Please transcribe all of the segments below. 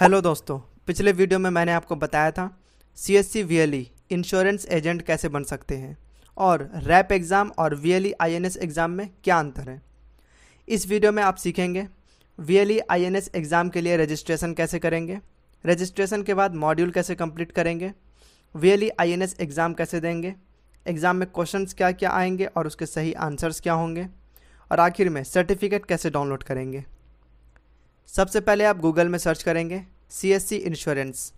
hello दोस्तों पिछले video में मैंने आपको बताया था C S C V L E insurance agent कैसे बन सकते हैं और रैप एग्ज़ाम और V L E I N S exam में क्या अंतर है इस वीडियो में आप सीखेंगे V L E I N S exam के लिए रजिस्ट्रेशन कैसे करेंगे रजिस्ट्रेशन के बाद मॉड्यूल कैसे कंप्लीट करेंगे V L E I N S exam कैसे देंगे एग्ज़ाम में क्वेश्चन क्या क्या आएंगे और उसके सही आंसर्स क्या होंगे और आखिर में सर्टिफिकेट कैसे डाउनलोड करेंगे सबसे पहले आप गूगल में सर्च करेंगे सी एस सी इंश्योरेंस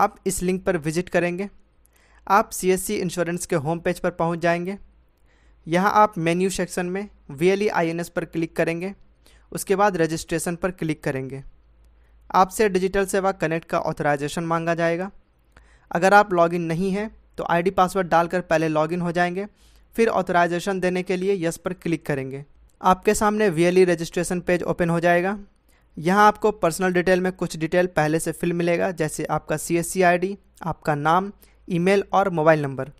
आप इस लिंक पर विजिट करेंगे आप सी एस सी इंश्योरेंस के होम पेज पर पहुंच जाएंगे यहाँ आप मेन्यू सेक्शन में V L E I N S पर क्लिक करेंगे उसके बाद रजिस्ट्रेशन पर क्लिक करेंगे आपसे डिजिटल सेवा कनेक्ट का ऑथराइजेशन मांगा जाएगा अगर आप लॉगिन नहीं हैं तो आईडी पासवर्ड डालकर पहले लॉगिन हो जाएंगे फिर ऑथराइजेशन देने के लिए यस पर क्लिक करेंगे आपके सामने वी रजिस्ट्रेशन पेज ओपन हो जाएगा यहाँ आपको पर्सनल डिटेल में कुछ डिटेल पहले से फिल मिलेगा जैसे आपका सी एस आपका नाम ईमेल और मोबाइल नंबर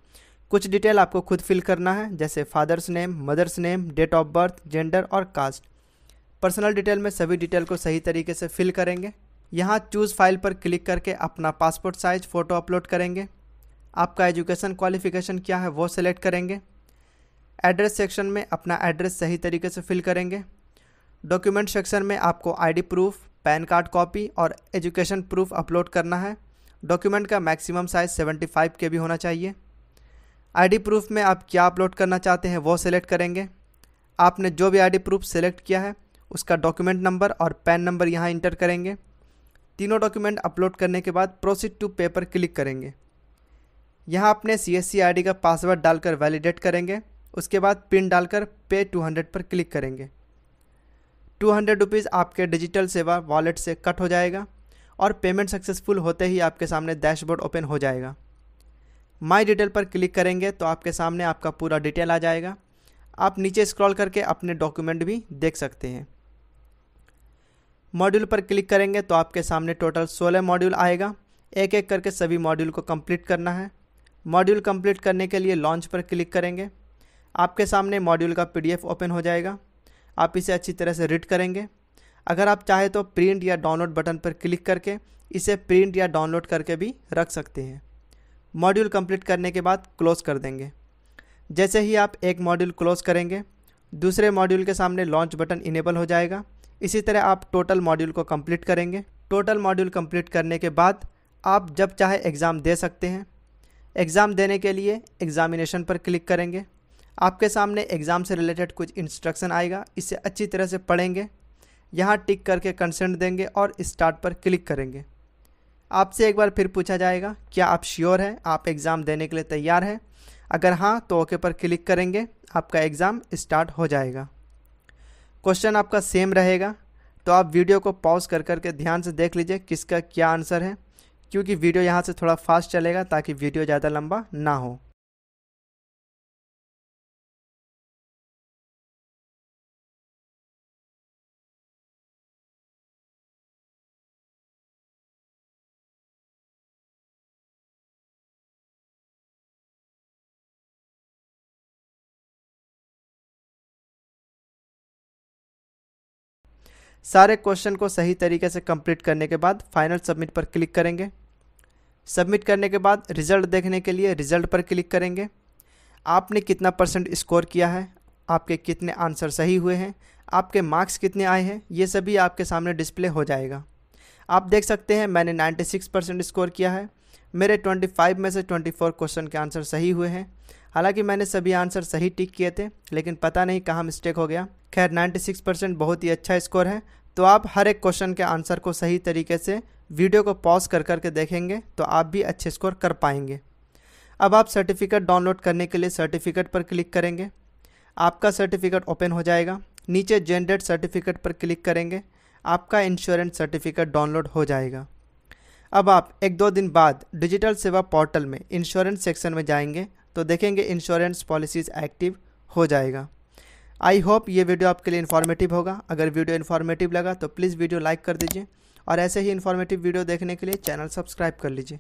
कुछ डिटेल आपको खुद फिल करना है जैसे father's name mother's name date of birth gender और कास्ट पर्सनल डिटेल में सभी डिटेल को सही तरीके से फिल करेंगे यहाँ चूज़ फाइल पर क्लिक करके अपना पासपोर्ट साइज फ़ोटो अपलोड करेंगे आपका एजुकेशन क्वालिफिकेशन क्या है वो सेलेक्ट करेंगे एड्रेस सेक्शन में अपना एड्रेस सही तरीके से फिल करेंगे डॉक्यूमेंट सेक्शन में आपको ID proof PAN card copy और एजुकेशन प्रूफ अपलोड करना है डॉक्यूमेंट का मैक्सिमम साइज 75 के भी होना चाहिए आईडी प्रूफ में आप क्या अपलोड करना चाहते हैं वो सिलेक्ट करेंगे आपने जो भी आईडी प्रूफ सेलेक्ट किया है उसका डॉक्यूमेंट नंबर और पैन नंबर यहाँ इंटर करेंगे तीनों डॉक्यूमेंट अपलोड करने के बाद प्रोसीड टू पे पर क्लिक करेंगे यहाँ अपने सी एस का पासवर्ड डालकर वैलिडेट करेंगे उसके बाद पिन डालकर पे टू पर क्लिक करेंगे टू हंड्रेड रुपीज़ आपके डिजिटल सेवा वॉलेट से कट हो जाएगा और पेमेंट सक्सेसफुल होते ही आपके सामने डैशबोर्ड ओपन हो जाएगा माई डिटेल पर क्लिक करेंगे तो आपके सामने आपका पूरा डिटेल आ जाएगा आप नीचे स्क्रॉल करके अपने डॉक्यूमेंट भी देख सकते हैं मॉड्यूल पर क्लिक करेंगे तो आपके सामने टोटल 16 मॉड्यूल आएगा एक एक करके सभी मॉड्यूल को कंप्लीट करना है मॉड्यूल कंप्लीट करने के लिए लॉन्च पर क्लिक करेंगे आपके सामने मॉड्यूल का पीडीएफ ओपन हो जाएगा आप इसे अच्छी तरह से रीड करेंगे अगर आप चाहें तो प्रिंट या डाउनलोड बटन पर क्लिक करके इसे प्रिंट या डाउनलोड करके भी रख सकते हैं मॉड्यूल कंप्लीट करने के बाद क्लोज कर देंगे जैसे ही आप एक मॉड्यूल क्लोज करेंगे दूसरे मॉड्यूल के सामने लॉन्च बटन इनेबल हो जाएगा इसी तरह आप टोटल मॉड्यूल को कंप्लीट करेंगे टोटल मॉड्यूल कंप्लीट करने के बाद आप जब चाहे एग्ज़ाम दे सकते हैं एग्ज़ाम देने के लिए एग्ज़ामिनेशन पर क्लिक करेंगे आपके सामने एग्ज़ाम से रिलेटेड कुछ इंस्ट्रक्शन आएगा इसे अच्छी तरह से पढ़ेंगे यहाँ टिक करके कंसेंट देंगे और स्टार्ट पर क्लिक करेंगे आपसे एक बार फिर पूछा जाएगा क्या आप श्योर हैं आप एग्ज़ाम देने के लिए तैयार हैं अगर हाँ तो ओके पर क्लिक करेंगे आपका एग्ज़ाम स्टार्ट हो जाएगा क्वेश्चन आपका सेम रहेगा तो आप वीडियो को पॉज कर करके ध्यान से देख लीजिए किसका क्या आंसर है क्योंकि वीडियो यहाँ से थोड़ा फास्ट चलेगा ताकि वीडियो ज़्यादा लंबा ना हो सारे क्वेश्चन को सही तरीके से कंप्लीट करने के बाद फाइनल सबमिट पर क्लिक करेंगे सबमिट करने के बाद रिजल्ट देखने के लिए रिजल्ट पर क्लिक करेंगे आपने कितना परसेंट स्कोर किया है आपके कितने आंसर सही हुए हैं आपके मार्क्स कितने आए हैं ये सभी आपके सामने डिस्प्ले हो जाएगा आप देख सकते हैं मैंने 96 परसेंट स्कोर किया है मेरे 25 में से 24 क्वेश्चन के आंसर सही हुए हैं हालांकि मैंने सभी आंसर सही टिक किए थे लेकिन पता नहीं कहाँ मिस्टेक हो गया खैर 96 परसेंट बहुत ही अच्छा स्कोर है तो आप हर एक क्वेश्चन के आंसर को सही तरीके से वीडियो को पॉज कर करके देखेंगे तो आप भी अच्छे स्कोर कर पाएंगे अब आप सर्टिफिकेट डाउनलोड करने के लिए सर्टिफिकेट पर क्लिक करेंगे आपका सर्टिफिकेट ओपन हो जाएगा नीचे जेनरेट सर्टिफिकेट पर क्लिक करेंगे आपका इंश्योरेंस सर्टिफिकेट डाउनलोड हो जाएगा अब आप एक दो दिन बाद डिजिटल सेवा पोर्टल में इंश्योरेंस सेक्शन में जाएंगे तो देखेंगे इंश्योरेंस पॉलिसीज़ एक्टिव हो जाएगा आई होप ये वीडियो आपके लिए इन्फॉर्मेटिव होगा अगर वीडियो इन्फॉर्मेटिव लगा तो प्लीज़ वीडियो लाइक कर दीजिए और ऐसे ही इन्फॉर्मेटिव वीडियो देखने के लिए चैनल सब्सक्राइब कर लीजिए